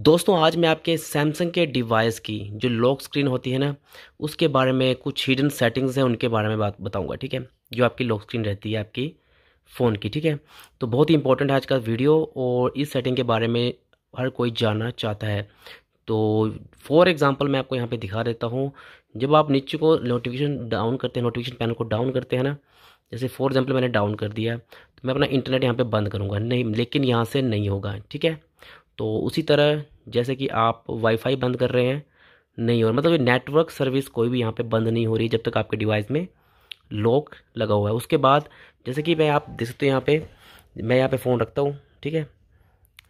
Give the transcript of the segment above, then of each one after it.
दोस्तों आज मैं आपके सैमसंग के डिवाइस की जो लॉक स्क्रीन होती है ना उसके बारे में कुछ हिडन सेटिंग्स हैं उनके बारे में बात बताऊंगा ठीक है जो आपकी लॉक स्क्रीन रहती है आपकी फ़ोन की ठीक है तो बहुत ही इंपॉर्टेंट है आज का वीडियो और इस सेटिंग के बारे में हर कोई जानना चाहता है तो फॉर एग्ज़ाम्पल मैं आपको यहाँ पर दिखा देता हूँ जब आप नीचे को नोटिफिकेशन डाउन करते हैं नोटिफिकेशन पैनल को डाउन करते हैं ना जैसे फॉर एग्ज़ाम्पल मैंने डाउन कर दिया तो मैं अपना इंटरनेट यहाँ पर बंद करूँगा नहीं लेकिन यहाँ से नहीं होगा ठीक है तो उसी तरह जैसे कि आप वाईफाई बंद कर रहे हैं नहीं और मतलब नेटवर्क सर्विस कोई भी यहाँ पे बंद नहीं हो रही जब तक आपके डिवाइस में लॉक लगा हुआ है उसके बाद जैसे कि मैं आप देख सकते हो यहाँ पे मैं यहाँ पे फ़ोन रखता हूँ ठीक है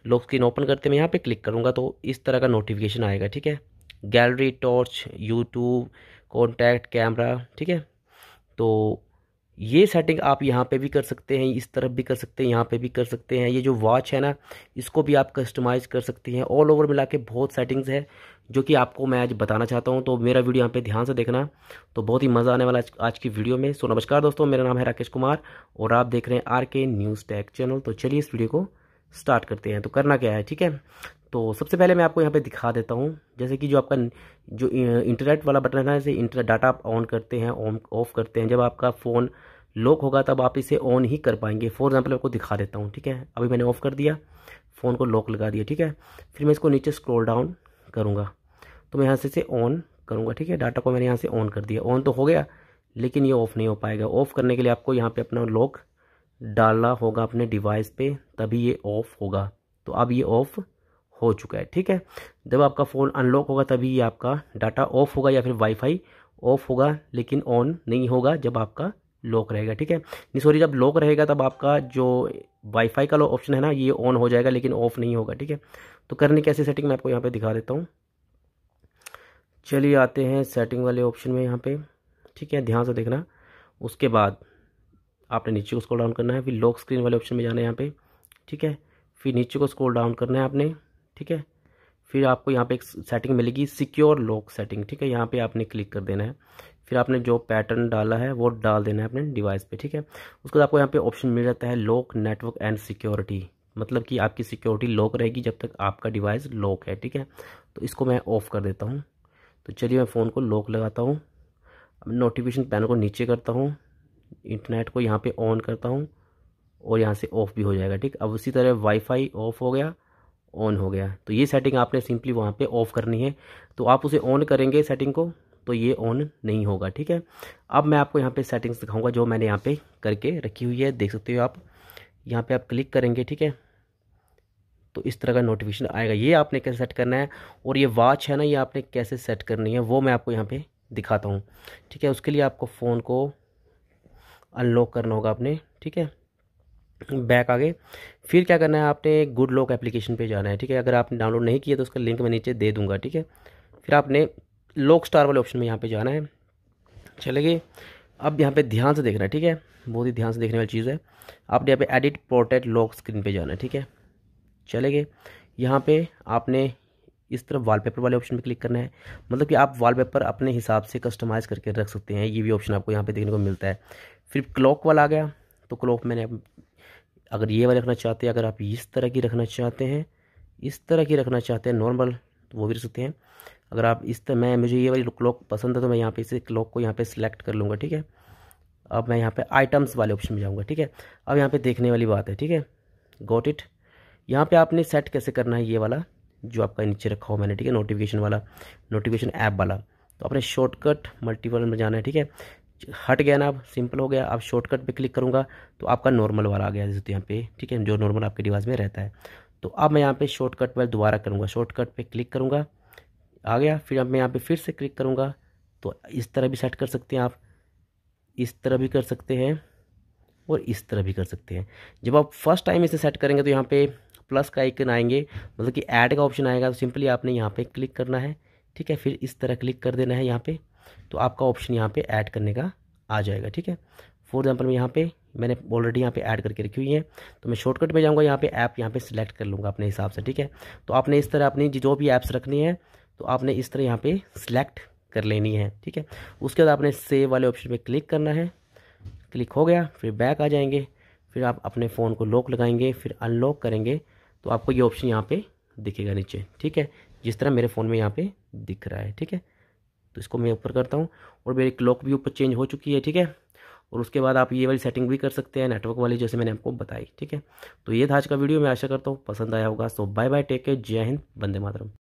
लॉक स्क्रीन ओपन करते मैं यहाँ पे क्लिक करूँगा तो इस तरह का नोटिफिकेशन आएगा ठीक है gallery torch YouTube contact camera ठीक है तो ये सेटिंग आप यहाँ पे भी कर सकते हैं इस तरफ भी कर सकते हैं यहाँ पे भी कर सकते हैं ये जो वॉच है ना इसको भी आप कस्टमाइज़ कर सकते हैं ऑल ओवर मिला के बहुत सेटिंग्स है जो कि आपको मैं आज बताना चाहता हूँ तो मेरा वीडियो यहाँ पे ध्यान से देखना तो बहुत ही मज़ा आने वाला आज, आज की वीडियो में सो नमस्कार दोस्तों मेरा नाम है राकेश कुमार और आप देख रहे हैं आर के न्यूज़ टैक चैनल तो चलिए इस वीडियो को स्टार्ट करते हैं तो करना क्या है ठीक है तो सबसे पहले मैं आपको यहाँ पे दिखा देता हूँ जैसे कि जो आपका जो इंटरनेट वाला बटन है ना जैसे इंटरनेट डाटा आप ऑन करते हैं ऑन ऑफ करते हैं जब आपका फ़ोन लॉक होगा तब आप इसे ऑन ही कर पाएंगे फॉर एग्जाम्पल आपको दिखा देता हूँ ठीक है अभी मैंने ऑफ़ कर दिया फ़ोन को लॉक लगा दिया ठीक है फिर मैं इसको नीचे स्क्रोल डाउन करूँगा तो मैं यहाँ से इसे ऑन करूँगा ठीक है डाटा को मैंने यहाँ से ऑन कर दिया ऑन तो हो गया लेकिन ये ऑफ़ नहीं हो पाएगा ऑफ़ करने के लिए आपको यहाँ पर अपना लॉक डालना होगा अपने डिवाइस पर तभी ये ऑफ़ होगा तो अब ये ऑफ़ हो चुका है ठीक है जब आपका फ़ोन अनलॉक होगा तभी आपका डाटा ऑफ होगा या फिर वाईफाई ऑफ होगा लेकिन ऑन नहीं होगा जब आपका लॉक रहेगा ठीक है नहीं सॉरी जब लॉक रहेगा तब आपका जो वाईफाई का ऑप्शन है ना ये ऑन हो जाएगा लेकिन ऑफ नहीं होगा ठीक है तो करने की ऐसी सेटिंग मैं आपको यहाँ पे दिखा देता हूँ चलिए आते हैं सेटिंग वाले ऑप्शन में यहाँ पे ठीक है ध्यान से देखना उसके बाद आपने नीचे को स्क्रॉल डाउन करना है फिर लॉक स्क्रीन वाले ऑप्शन में जाना है यहाँ पे ठीक है फिर नीचे को स्क्रॉल डाउन करना है आपने ठीक है फिर आपको यहाँ पे एक सेटिंग मिलेगी सिक्योर लॉक सेटिंग ठीक है यहाँ पे आपने क्लिक कर देना है फिर आपने जो पैटर्न डाला है वो डाल देना है अपने डिवाइस पे ठीक है उसके बाद आपको यहाँ पे ऑप्शन मिल जाता है लॉक नेटवर्क एंड सिक्योरिटी मतलब कि आपकी सिक्योरिटी लॉक रहेगी जब तक आपका डिवाइस लॉक है ठीक है तो इसको मैं ऑफ़ कर देता हूँ तो चलिए मैं फ़ोन को लॉक लगाता हूँ अब नोटिफिकेशन पैनल को नीचे करता हूँ इंटरनेट को यहाँ पर ऑन करता हूँ और यहाँ से ऑफ़ भी हो जाएगा ठीक अब उसी तरह वाईफाई ऑफ हो गया ऑन हो गया तो ये सेटिंग आपने सिंपली वहाँ पे ऑफ़ करनी है तो आप उसे ऑन करेंगे सेटिंग को तो ये ऑन नहीं होगा ठीक है अब मैं आपको यहाँ पे सेटिंग्स दिखाऊंगा जो मैंने यहाँ पे करके रखी हुई है देख सकते हो आप यहाँ पे आप क्लिक करेंगे ठीक है तो इस तरह का नोटिफिकेशन आएगा ये आपने कैसे सेट करना है और ये वॉच है ना ये आपने कैसे सेट करनी है वो मैं आपको यहाँ पर दिखाता हूँ ठीक है उसके लिए आपको फ़ोन को अनलॉक करना होगा आपने ठीक है बैक आगे फिर क्या करना है आपने गुड लॉक एप्लीकेशन पे जाना है ठीक है अगर आपने डाउनलोड नहीं किया तो उसका लिंक मैं नीचे दे दूंगा ठीक है फिर आपने लॉक स्टार वाले ऑप्शन में यहाँ पे जाना है चले गए अब यहाँ पे ध्यान से देखना है ठीक है बहुत ही ध्यान से देखने वाली चीज़ है आपने यहाँ पर एडिट पोर्ट्रेट लॉक स्क्रीन पर जाना है ठीक है चले गए यहाँ पर आपने इस तरफ वॉलपेपर वाले ऑप्शन पर क्लिक करना है मतलब कि आप वॉलपेपर अपने हिसाब से कस्टमाइज़ करके रख सकते हैं ये भी ऑप्शन आपको यहाँ पर देखने को मिलता है फिर क्लॉक वाला आ गया तो क्लॉक मैंने अगर ये वाले रखना चाहते हैं अगर आप इस तरह की रखना चाहते हैं इस तरह की रखना चाहते हैं नॉर्मल तो वो भी रख सकते हैं अगर आप इस तरह मैं मुझे ये वाली क्लॉक पसंद है तो मैं यहाँ पे इसे क्लॉक को यहाँ पे सिलेक्ट कर लूँगा ठीक है अब मैं यहाँ पे आइटम्स वाले ऑप्शन में जाऊँगा ठीक है अब यहाँ पे देखने वाली बात है ठीक है गोट इट यहाँ पे आपने सेट कैसे करना है ये वाला जो आपका नीचे रखा हो मैंने ठीक है नोटिफिकेशन वाला नोटिफिकेशन ऐप वाला तो आपने शॉर्टकट मल्टीपल में जाना है ठीक है हट गया ना अब सिंपल हो गया अब शॉर्टकट पे क्लिक करूँगा तो आपका नॉर्मल वाला आ गया जैसे यहाँ पे ठीक है जो नॉर्मल आपके डिवाइस में रहता है तो अब मैं यहाँ पे शॉर्टकट पर दोबारा करूँगा शॉर्टकट पे क्लिक करूँगा आ गया फिर अब मैं यहाँ पे फिर से क्लिक करूँगा तो इस तरह भी सेट कर सकते हैं आप इस तरह भी कर सकते हैं और इस तरह भी कर सकते हैं जब आप फर्स्ट टाइम इसे सेट करेंगे तो यहाँ पर प्लस का आइकन आएंगे मतलब कि ऐड का ऑप्शन आएगा तो सिंपली आपने यहाँ पर क्लिक करना है ठीक है फिर इस तरह क्लिक कर देना है यहाँ पर तो आपका ऑप्शन यहाँ पे ऐड करने का आ जाएगा ठीक है फॉर एग्जाम्पल मैं यहाँ पे मैंने ऑलरेडी यहाँ पे ऐड करके रखी हुई है तो मैं शॉर्टकट में जाऊँगा यहाँ पे ऐप यहाँ पे सिलेक्ट कर लूँगा अपने हिसाब से ठीक है तो आपने इस तरह अपनी जो भी ऐप्स रखनी है तो आपने इस तरह यहाँ पे सिलेक्ट कर लेनी है ठीक है उसके बाद आपने सेव वाले ऑप्शन पर क्लिक करना है क्लिक हो गया फिर बैक आ जाएंगे फिर आप अपने फ़ोन को लॉक लगाएंगे फिर अनलॉक करेंगे तो आपको ये ऑप्शन यहाँ पर दिखेगा नीचे ठीक है जिस तरह मेरे फ़ोन में यहाँ पर दिख रहा है ठीक है तो इसको मैं ऊपर करता हूँ और मेरी क्लॉक भी ऊपर चेंज हो चुकी है ठीक है और उसके बाद आप ये वाली सेटिंग भी कर सकते हैं नेटवर्क वाली जैसे मैंने आपको बताई ठीक है तो ये था आज का वीडियो मैं आशा करता हूँ पसंद आया होगा so bye bye take care जय हिंद बंदे मातरम